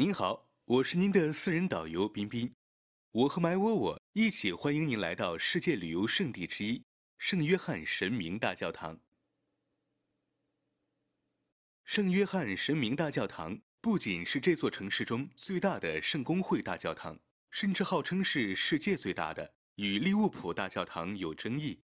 您好，我是您的私人导游彬彬，我和埋窝窝一起欢迎您来到世界旅游胜地之一圣约翰神明大教堂。圣约翰神明大教堂不仅是这座城市中最大的圣公会大教堂，甚至号称是世界最大的，与利物浦大教堂有争议。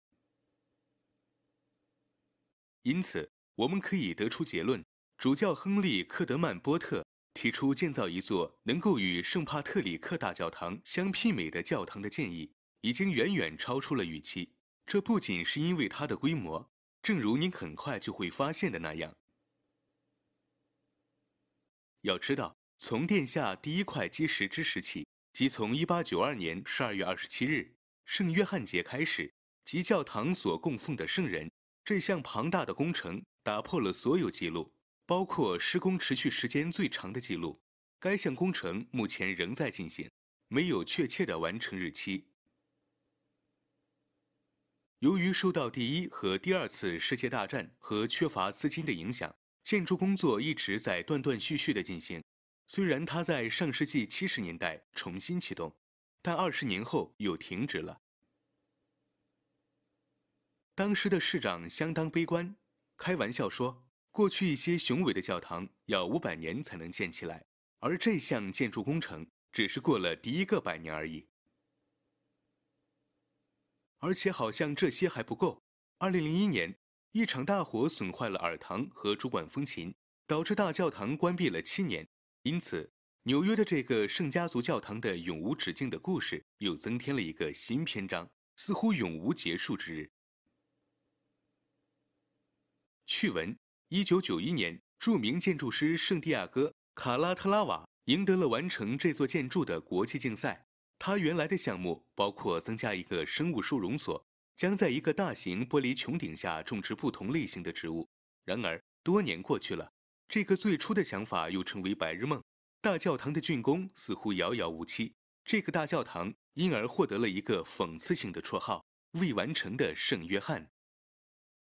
因此，我们可以得出结论：主教亨利·克德曼·波特。提出建造一座能够与圣帕特里克大教堂相媲美的教堂的建议，已经远远超出了预期。这不仅是因为它的规模，正如您很快就会发现的那样。要知道，从殿下第一块基石之时起，即从1892年12月27日圣约翰节开始，即教堂所供奉的圣人，这项庞大的工程打破了所有记录。包括施工持续时间最长的记录，该项工程目前仍在进行，没有确切的完成日期。由于受到第一和第二次世界大战和缺乏资金的影响，建筑工作一直在断断续续的进行。虽然它在上世纪七十年代重新启动，但二十年后又停止了。当时的市长相当悲观，开玩笑说。过去一些雄伟的教堂要五百年才能建起来，而这项建筑工程只是过了第一个百年而已。而且好像这些还不够。二零零一年，一场大火损坏了耳堂和主管风琴，导致大教堂关闭了七年。因此，纽约的这个圣家族教堂的永无止境的故事又增添了一个新篇章，似乎永无结束之日。趣闻。一九九一年，著名建筑师圣地亚哥·卡拉特拉瓦赢得了完成这座建筑的国际竞赛。他原来的项目包括增加一个生物收容所，将在一个大型玻璃穹顶下种植不同类型的植物。然而，多年过去了，这个最初的想法又成为白日梦。大教堂的竣工似乎遥遥无期，这个大教堂因而获得了一个讽刺性的绰号——未完成的圣约翰。